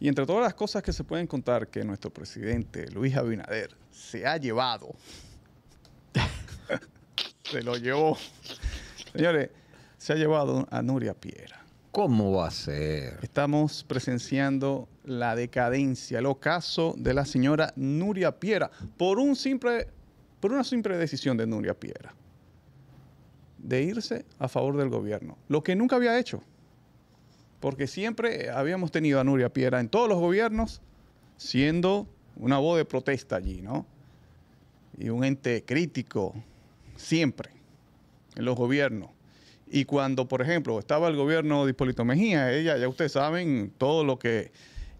Y entre todas las cosas que se pueden contar que nuestro presidente Luis Abinader se ha llevado, se lo llevó. Señores, se ha llevado a Nuria Piera. ¿Cómo va a ser? Estamos presenciando la decadencia, el ocaso de la señora Nuria Piera por un simple por una simple decisión de Nuria Piera de irse a favor del gobierno, lo que nunca había hecho porque siempre habíamos tenido a Nuria Piera en todos los gobiernos siendo una voz de protesta allí, ¿no? Y un ente crítico, siempre, en los gobiernos. Y cuando, por ejemplo, estaba el gobierno de Hipólito Mejía, ella, ya ustedes saben todo lo que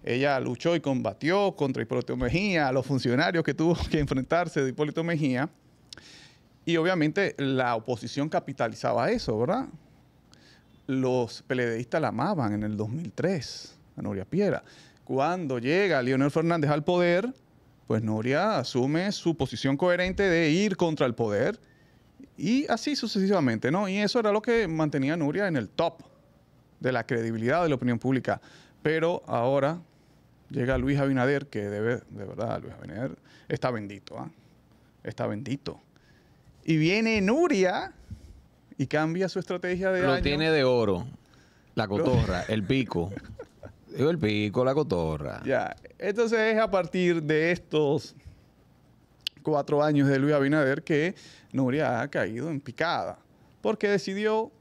ella luchó y combatió contra Hipólito Mejía, los funcionarios que tuvo que enfrentarse de Hipólito Mejía. Y obviamente la oposición capitalizaba eso, ¿verdad? los peledeístas la amaban en el 2003, a Nuria Piera. Cuando llega Leonel Fernández al poder, pues Nuria asume su posición coherente de ir contra el poder y así sucesivamente, ¿no? Y eso era lo que mantenía a Nuria en el top de la credibilidad de la opinión pública. Pero ahora llega Luis Abinader, que debe, de verdad, Luis Abinader está bendito, ¿ah? Está bendito. Y viene Nuria y cambia su estrategia de Lo tiene de oro, la cotorra, el pico. Digo el pico, la cotorra. Ya, entonces es a partir de estos cuatro años de Luis Abinader que Nuria ha caído en picada, porque decidió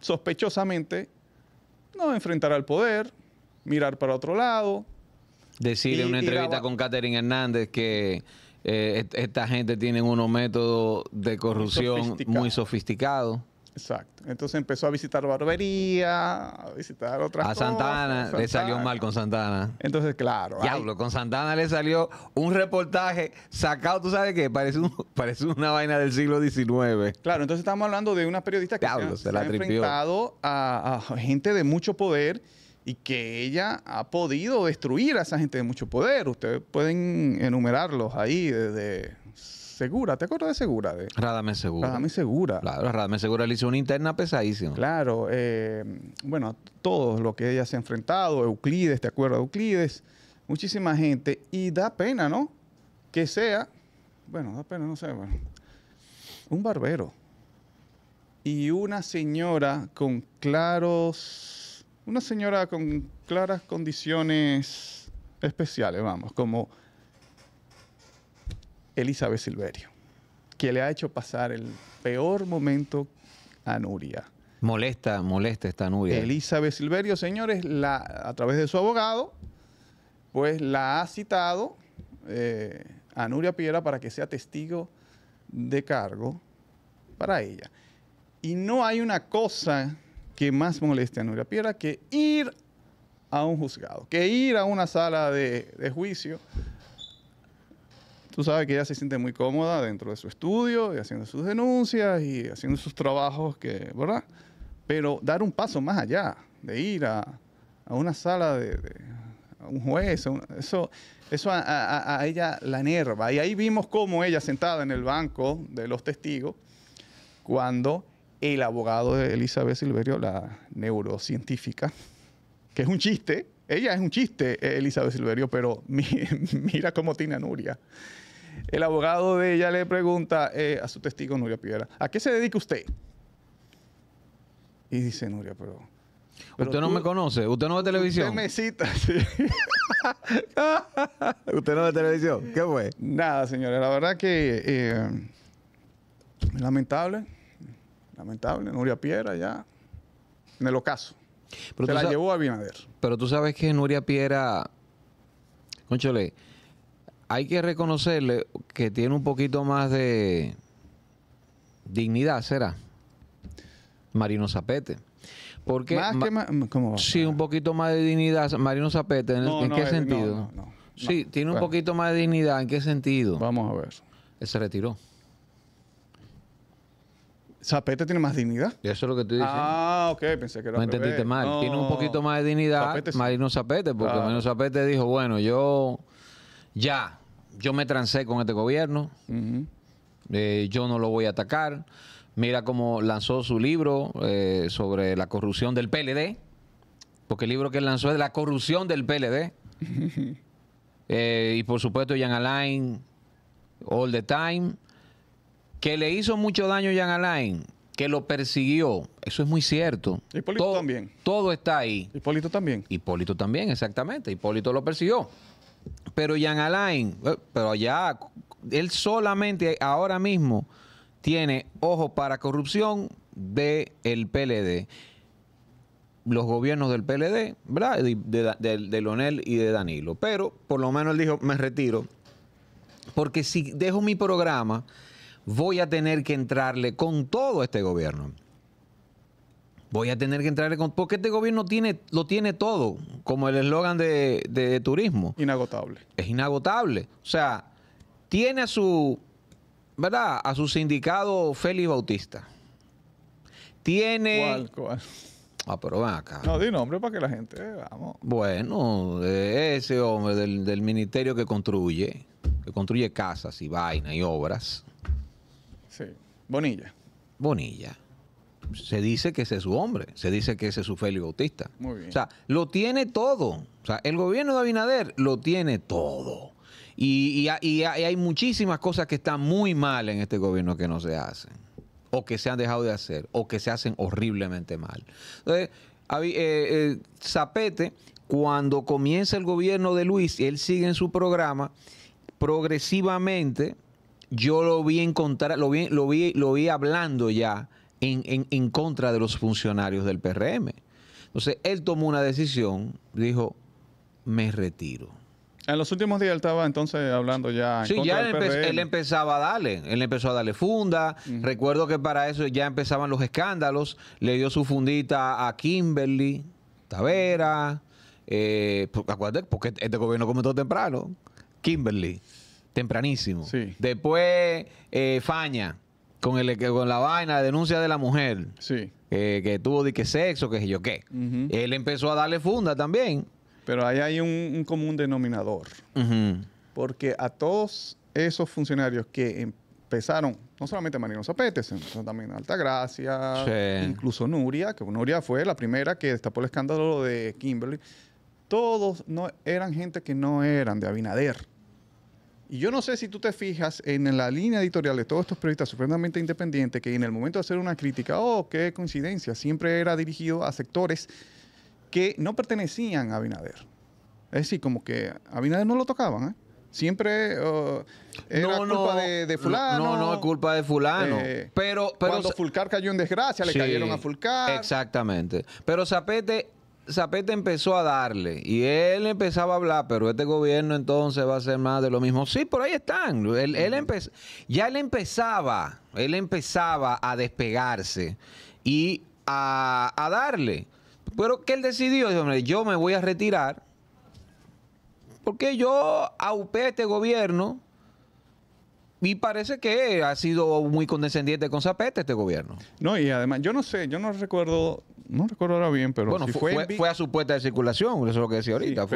sospechosamente no enfrentar al poder, mirar para otro lado. Decirle en una entrevista con Catherine Hernández que eh, esta gente tiene unos métodos de corrupción muy sofisticados. sofisticado. Exacto. Entonces empezó a visitar barbería, a visitar otras Santana, cosas. A Santana le salió mal con Santana. Entonces, claro. Diablo, con Santana le salió un reportaje sacado, ¿tú sabes qué? Parece, parece una vaina del siglo XIX. Claro, entonces estamos hablando de una periodista que se, ha enfrentado a gente de mucho poder y que ella ha podido destruir a esa gente de mucho poder. Ustedes pueden enumerarlos ahí desde Segura, ¿te acuerdas de Segura? De, Radame Segura. Radame Segura. Claro, Radame Segura le hizo una interna pesadísima. Claro, eh, bueno, todos los que ella se ha enfrentado, Euclides, ¿te acuerdas de Euclides? Muchísima gente y da pena, ¿no? Que sea, bueno, da pena, no sé, bueno, un barbero y una señora con claros una señora con claras condiciones especiales, vamos, como Elizabeth Silverio, que le ha hecho pasar el peor momento a Nuria. Molesta, molesta esta Nuria. Elizabeth Silverio, señores, la, a través de su abogado, pues la ha citado eh, a Nuria Piera para que sea testigo de cargo para ella. Y no hay una cosa que más molestia a Nuria Piera que ir a un juzgado, que ir a una sala de, juicio. Tú sabes que ella se siente muy cómoda dentro de su estudio y haciendo sus denuncias y haciendo sus trabajos, que, ¿verdad? Pero dar un paso más allá, de ir a, una sala de, un juez, eso, eso a, ella la enerva. Y ahí vimos cómo ella sentada en el banco de los testigos, cuando el abogado de Elizabeth Silverio, la neurocientífica, que es un chiste, ella es un chiste, eh, Elizabeth Silverio, pero mira cómo tiene a Nuria. El abogado de ella le pregunta eh, a su testigo Nuria Piedra, ¿a qué se dedica usted? Y dice Nuria, pero... usted no me conoce, usted no ve televisión. Usted me cita, ¿Usted no ve televisión? ¿Qué fue? Nada, señores, la verdad que eh, lamentable Lamentable, Nuria Piera ya en el ocaso. Pero la llevó a Binader. Pero tú sabes que Nuria Piera, conchole, hay que reconocerle que tiene un poquito más de dignidad, ¿será? Marino Zapete. Porque más mm, Sí, un poquito más de dignidad. Marino Zapete, ¿en, qué eh, sentido? sí, tiene un poquito más de dignidad. ¿En qué sentido? Vamos a ver. se retiró. Zapete tiene más dignidad. Eso es lo que estoy diciendo. Ah, ok, pensé que era. entendiste mal. Tiene un poquito más de dignidad Marino Zapete, porque Marino Zapete dijo: bueno, yo ya, yo me trancé con este gobierno, eh, yo no lo voy a atacar. Mira cómo lanzó su libro eh, sobre la corrupción del PLD, porque el libro que lanzó es la corrupción del PLD. Eh, y por supuesto, Jan Alain, All the Time. Que le hizo mucho daño a Jan Alain, que lo persiguió, eso es muy cierto. Hipólito todo, también. Todo está ahí. Hipólito también. Hipólito también, exactamente. Hipólito lo persiguió. Pero Jan Alain, eh, pero allá él solamente ahora mismo tiene ojo para corrupción del el PLD. Los gobiernos del PLD, ¿verdad? De, de, y de Danilo. Pero por lo menos él dijo, me retiro. Porque si dejo mi programa, voy a tener que entrarle con todo este gobierno. Voy a tener que entrarle con... Porque este gobierno tiene, lo tiene todo, como el eslogan de, turismo. Inagotable. Es inagotable. O sea, tiene a su, ¿verdad? A su sindicado Félix Bautista. Tiene... ¿Cuál, Ah, pero ven acá. No, di nombre para que la gente, vamos. Bueno, ese hombre del, del ministerio que construye, que construye casas y vainas y obras, Sí. Bonilla. Bonilla. Se dice que ese es su hombre, se dice que ese es su Félix Bautista. Muy bien. O sea, lo tiene todo. O sea, el gobierno de Abinader lo tiene todo. Y, hay muchísimas cosas que están muy mal en este gobierno que no se hacen, o que se han dejado de hacer, o que se hacen horriblemente mal. Entonces, eh, eh, Zapete, cuando comienza el gobierno de Luis, él sigue en su programa, progresivamente yo lo vi encontrar, lo vi, lo vi, lo vi hablando ya en, contra de los funcionarios del PRM. Entonces, él tomó una decisión, dijo, me retiro. En los últimos días él estaba entonces hablando ya. En sí, ya él, empezaba a darle, él empezó a darle funda. Recuerdo que para eso ya empezaban los escándalos. Le dio su fundita a Kimberly, Tavera, eh, pues, acuérdate, porque este gobierno comenzó temprano. Kimberly, tempranísimo. Después, eh, Faña, con, el, con la vaina, de denuncia de la mujer. Sí. Eh, que tuvo de que sexo, que yo qué. Él empezó a darle funda también. Pero ahí hay un, común denominador. Porque a todos esos funcionarios que empezaron, no solamente Marino Zapete, sino también Altagracia, incluso Nuria, que Nuria fue la primera que destapó el escándalo de Kimberly. Todos no, eran gente que no eran de Abinader. Y yo no sé si tú te fijas en la línea editorial de todos estos periodistas supremamente independientes que en el momento de hacer una crítica, oh, qué coincidencia, siempre era dirigido a sectores que no pertenecían a Abinader. Es decir, como que a Abinader no lo tocaban, ¿eh? Siempre oh, era culpa de, fulano. No, no es culpa de fulano. Eh, pero, cuando Fulcar cayó en desgracia, le cayeron a Fulcar. Exactamente. Pero Zapete Zapete empezó a darle y él empezaba a hablar, pero este gobierno entonces va a ser más de lo mismo. Sí, por ahí están. ya él empezaba, él empezaba a despegarse y a, darle. Pero que él decidió, hombre, yo me voy a retirar porque yo aupé a este gobierno y parece que ha sido muy condescendiente con Zapete este gobierno. No, y además, yo no sé, yo no recuerdo, no recuerdo ahora bien, pero bueno, fue, a su puesta de circulación, eso es lo que decía ahorita.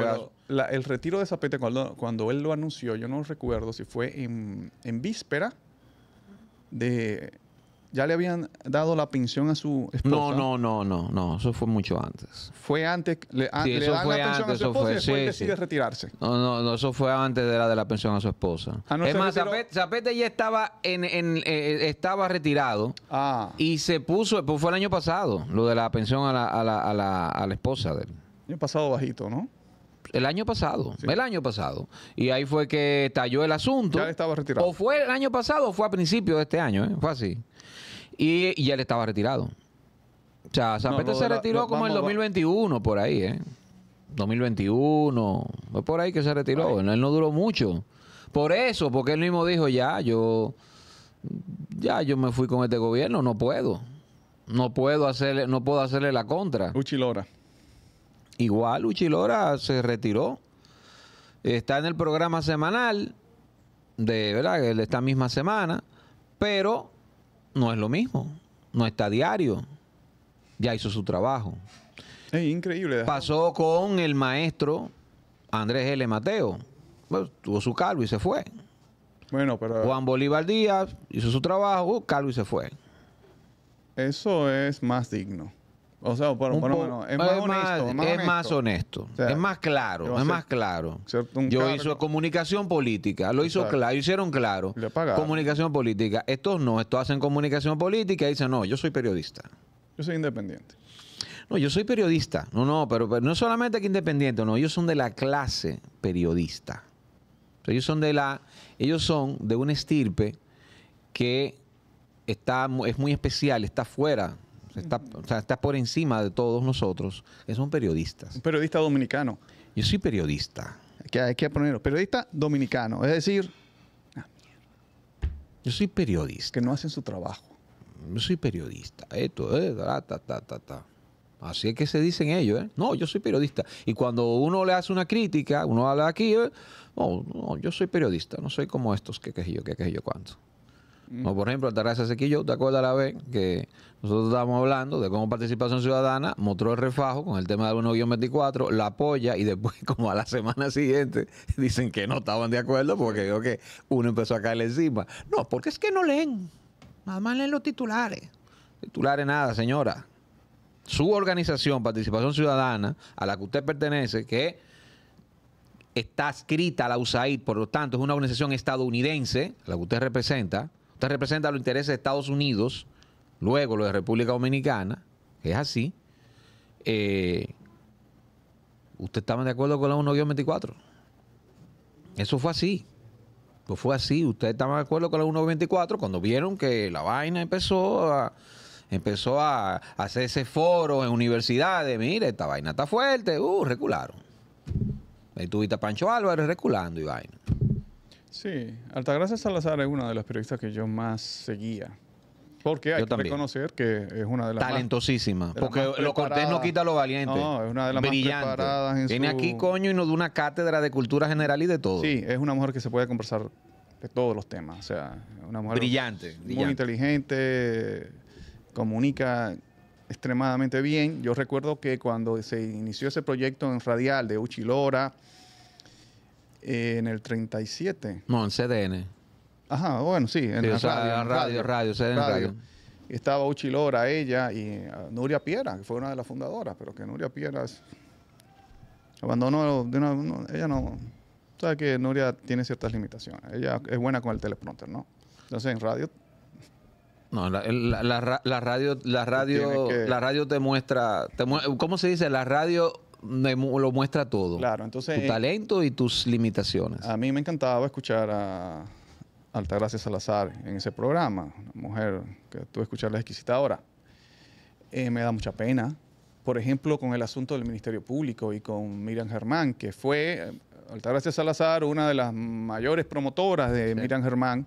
el retiro de Zapete cuando, cuando él lo anunció, yo no recuerdo si fue en víspera de ya le habían dado la pensión a su esposa. No, no, no, no, no, eso fue mucho antes. Fue antes, le, la pensión a su esposa fue, y después decide retirarse. No, no, no, eso fue antes de la de la pensión a su esposa. Ah, es más, Zapete, ya estaba en, eh, estaba retirado ah. y se puso, pues fue el año pasado, lo de la pensión a la, esposa de él. El año pasado bajito, ¿no? el año pasado, el año pasado. Y ahí fue que estalló el asunto. Ya estaba retirado. O fue el año pasado o fue a principios de este año, ¿eh? fue así. Y, ya él estaba retirado. O sea, Zapete se retiró como en en 2021, por ahí, ¿eh? 2021, fue por ahí que se retiró. Él, él no duró mucho. Por eso, porque él mismo dijo, ya, yo, ya, yo me fui con este gobierno, no puedo. No puedo hacerle, no puedo hacerle la contra. Uchilora. Igual Uchilora se retiró. Está en el programa semanal de, ¿verdad? De esta misma semana. Pero no es lo mismo. No está diario. Ya hizo su trabajo. Es increíble. Pasó con el maestro Andrés L. Mateo. tuvo su cargo y se fue. Bueno, pero. Juan Bolívar Díaz hizo su trabajo, cargo y se fue. Eso es más digno. O sea, por, bueno, es, más, honesto, es más claro, es más claro. Yo hice comunicación política, lo hizo claro, hicieron claro. comunicación política. Estos no, estos hacen comunicación política y dicen, no, yo soy periodista. Yo soy independiente. No, yo soy periodista. No, no, pero, pero no solamente que independiente, no, ellos son de la clase periodista. ellos son de la, ellos son de un estirpe que está, es muy especial, está fuera está, por encima de todos nosotros, que son periodistas. Un periodista dominicano. Yo soy periodista. Hay que, hay ponerlo, periodista dominicano, es decir... Ah, yo soy periodista. Que no hacen su trabajo. Yo soy periodista. Esto, eh, ta, ta, Así es que se dicen ellos, ¿eh? No, yo soy periodista. Y cuando uno le hace una crítica, uno habla aquí, ¿eh? no, yo soy periodista, no soy como estos, que qué yo, que qué yo, cuánto por ejemplo, Altagracia Sequillo, ¿te acuerdas la vez que nosotros estábamos hablando de cómo Participación Ciudadana mostró el refajo con el tema del 1-24, la apoya y después, como a la semana siguiente, dicen que no estaban de acuerdo porque que uno empezó a caerle encima? No, porque es que no leen. Nada más leen los titulares. Titulares nada, señora. Su organización, Participación Ciudadana, a la que usted pertenece, que está escrita a la USAID, por lo tanto es una organización estadounidense, la que usted representa, Usted representa los intereses de Estados Unidos, luego lo de República Dominicana, que es así. ¿Usted estaba de acuerdo con la 1.24? Eso fue así. Pues fue así. Ustedes estaban de acuerdo con la 1.24 cuando vieron que la vaina empezó a, empezó a hacer ese foro en universidades. Mire, esta vaina está fuerte. Uh, recularon. Ahí tuviste a Pancho Álvarez reculando y vaina. Sí, Altagracia Salazar es una de las periodistas que yo más seguía. Porque hay que reconocer que es una de las talentosísima, porque lo cortés no quita lo valiente. No, es una de las más preparadas en Viene aquí coño y nos da una cátedra de cultura general y de todo. Sí, es una mujer que se puede conversar de todos los temas, o sea, una mujer brillante, muy inteligente, comunica extremadamente bien. Yo recuerdo que cuando se inició ese proyecto en radial de Uchilora, eh, en el 37. No, en CDN. Ajá, bueno, sí, en, radio, en radio, radio, radio, CDN radio. Estaba Uchi Lora, ella y ah, Nuria Piera, que fue una de las fundadoras, pero que Nuria Piera abandonó de ella no, sabes que Nuria tiene ciertas limitaciones. Ella es buena con el teleprompter, ¿no? Entonces en radio no, la, radio, la radio, la radio te muestra, ¿cómo se dice? La radio lo muestra todo. Claro, entonces. Tu talento y tus limitaciones. A mí me encantaba escuchar a Altagracia Salazar en ese programa, una mujer que tuve que escucharla exquisita ahora. Eh, me da mucha pena. Por ejemplo, con el asunto del Ministerio Público y con Miriam Germán, que fue eh, Altagracia Salazar, una de las mayores promotoras de Miriam Germán,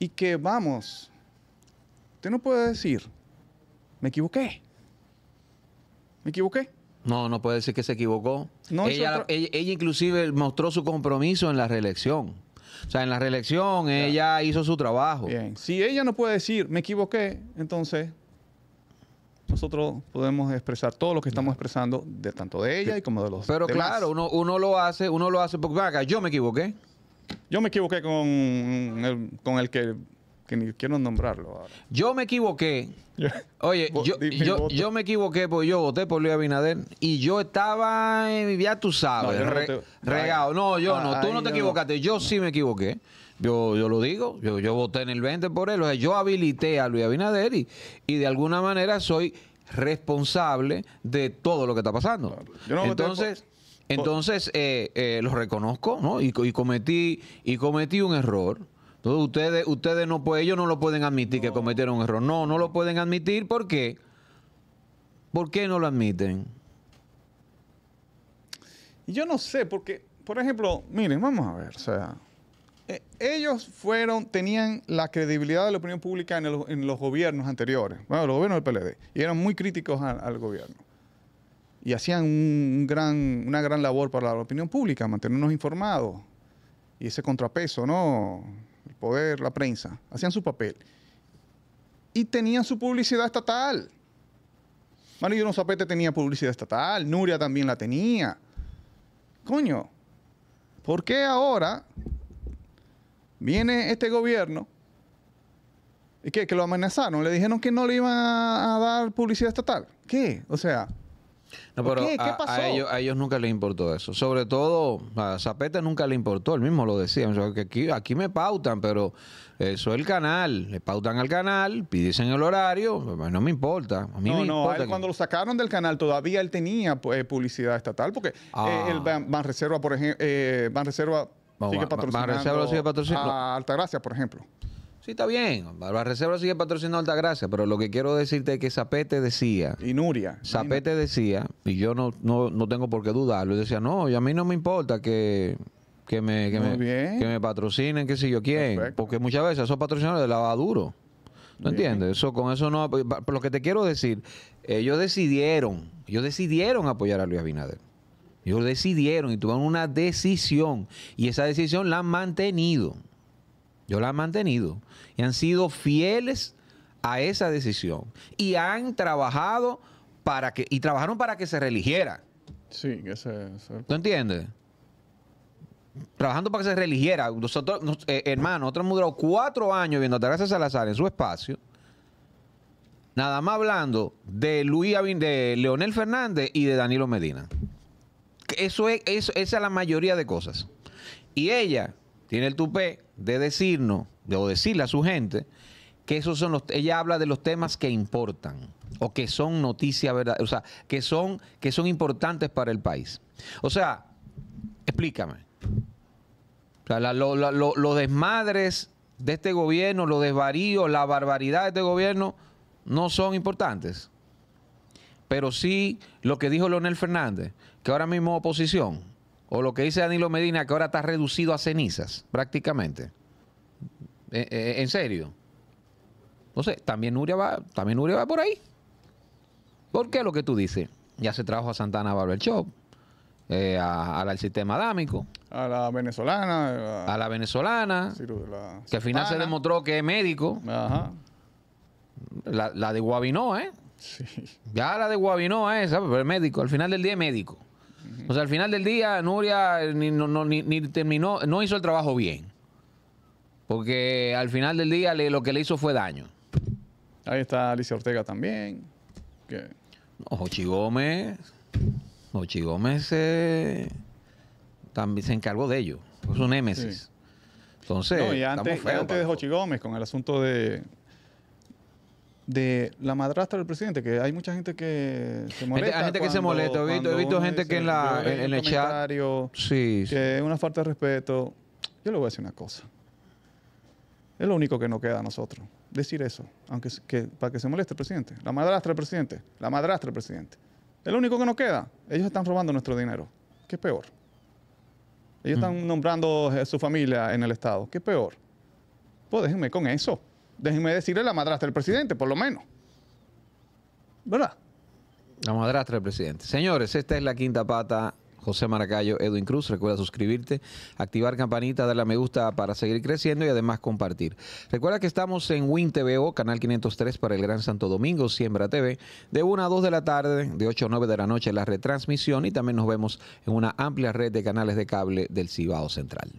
y que, vamos, usted no puede decir, me equivoqué, me equivoqué. No, no puede decir que se equivocó. No ella, ella, inclusive mostró su compromiso en la reelección. O sea, en la reelección ella hizo su trabajo. Bien. Si ella no puede decir, me equivoqué, entonces nosotros podemos expresar todo lo que estamos expresando, de tanto de ella y como de los Pero claro, uno, uno lo hace, uno lo hace porque, acá, yo me equivoqué. Yo me equivoqué con con el que ni quiero nombrarlo Yo me equivoqué. Oye, yo, me equivoqué porque yo voté por Luis Abinader y yo estaba, ya tú sabes, regado. No, yo no, tú no te equivocaste, yo sí me equivoqué. Yo, yo lo digo, yo, voté en el 20 por él. O sea, yo habilité a Luis Abinader y, de alguna manera soy responsable de todo lo que está pasando. Entonces... Entonces, eh, eh, lo reconozco, ¿no? Y, y, cometí, y cometí un error. Entonces ustedes, ustedes no pueden, ellos no lo pueden admitir que cometieron un error. No, no lo pueden admitir. ¿Por qué? ¿Por qué no lo admiten? Yo no sé, porque, por ejemplo, miren, vamos a ver, o sea, eh, ellos fueron, tenían la credibilidad de la opinión pública en, en los gobiernos anteriores, bueno, los gobiernos del PLD, y eran muy críticos al, al gobierno. Y hacían un gran, una gran labor para la opinión pública, mantenernos informados. Y ese contrapeso, ¿no? poder, la prensa, hacían su papel. Y tenían su publicidad estatal. yo Zapete tenía publicidad estatal, Nuria también la tenía. Coño, ¿por qué ahora viene este gobierno y qué, que lo amenazaron? Le dijeron que no le iban a dar publicidad estatal. ¿Qué? O sea, a, ellos, nunca les importó eso. Sobre todo a Zapete nunca le importó, él mismo lo decía. aquí, me pautan, pero eso es el canal. Le pautan al canal, piden el horario, pues no me importa. cuando lo sacaron del canal todavía él tenía pues, publicidad estatal, porque eh, ah. el Ban, Reserva, por ejemplo, eh, Reserva sigue patrocinando, Altagracia, por ejemplo. Sí, está bien. La reserva sigue patrocinando Altagracia, pero lo que quiero decirte es que Zapete decía. Y Nuria. Zapete decía, y yo no, no, no tengo por qué dudarlo, y decía, no, y a mí no me importa que, que, me, que, me, patrocinen, qué sé yo quién. Porque muchas veces esos patrocinadores le va duro. ¿No entiendes? Eso, con eso no. Lo que te quiero decir, ellos decidieron, ellos decidieron apoyar a Luis Abinader. Ellos decidieron y tuvieron una decisión, y esa decisión la han mantenido. Yo la he mantenido y han sido fieles a esa decisión y han trabajado para que y trabajaron para que se religiera. Sí, ese, es. ¿Tú entiendes? Trabajando para que se religiera. Nosotros, eh, hermano, nosotros hemos cuatro años viendo a Teresa Salazar en su espacio. Nada más hablando de Luis de Leonel Fernández y de Danilo Medina. Eso es, esa es la mayoría de cosas. Y ella, tiene el tupé de decirnos, o decirle a su gente, que esos son ella habla de los temas que importan o que son noticias verdad, o sea, que son, que son importantes para el país. O sea, explícame. los desmadres de este gobierno, los desvaríos, la barbaridad de este gobierno no son importantes. Pero sí lo que dijo Leonel Fernández, que ahora mismo oposición, o lo que dice Danilo Medina, que ahora está reducido a cenizas, prácticamente. E, e, en serio. Entonces, también Nuria va, también Nuria va por ahí. ¿Por qué lo que tú dices? Ya se trajo a Santana Barber Shop, eh, a, al sistema adámico. A la venezolana. Eh, a la, venezolana. que al final se demostró que es médico. Ajá. La, de Guabinó, ¿eh? Sí. Ya la de Guabinó, eh... pero es médico. Al final del día es médico. O sea, al final del día, Nuria eh, ni, no, terminó, no hizo el trabajo bien. Porque al final del día lo que le hizo fue daño. Ahí está Alicia Ortega también. No, Jochi Gómez. Jochi Gómez eh, también se encargó de ello. Es un némesis. Entonces. No, y antes, antes de Jochi Gómez, con el asunto de, de la madrastra del presidente, que hay mucha gente que se molesta. Hay gente que se molesta. He visto, gente que en, la, el chat. Sí, sí. una falta de respeto. Yo le voy a decir una cosa. Es lo único que nos queda a nosotros. Decir eso, aunque para que se moleste el presidente. La madrastra del presidente. La madrastra del presidente. Es lo único que nos queda. Ellos están robando nuestro dinero. ¿Qué es peor? Ellos están nombrando su familia en el Estado. ¿Qué peor? Pues déjenme con eso déjenme decirle la madrastra del presidente, por lo menos. ¿Verdad? La madrastra del presidente. Señores, esta es la quinta pata. José Maracayo, Edwin Cruz, recuerda suscribirte, activar campanita, darle a me gusta para seguir creciendo y además compartir. Recuerda que estamos en Win TVO, canal 503 para el Gran Santo Domingo, Siembra TV, de 1 a 2 de la tarde, de 8 a 9 de la noche la retransmisión y también nos vemos en una amplia red de canales de cable del Cibao Central.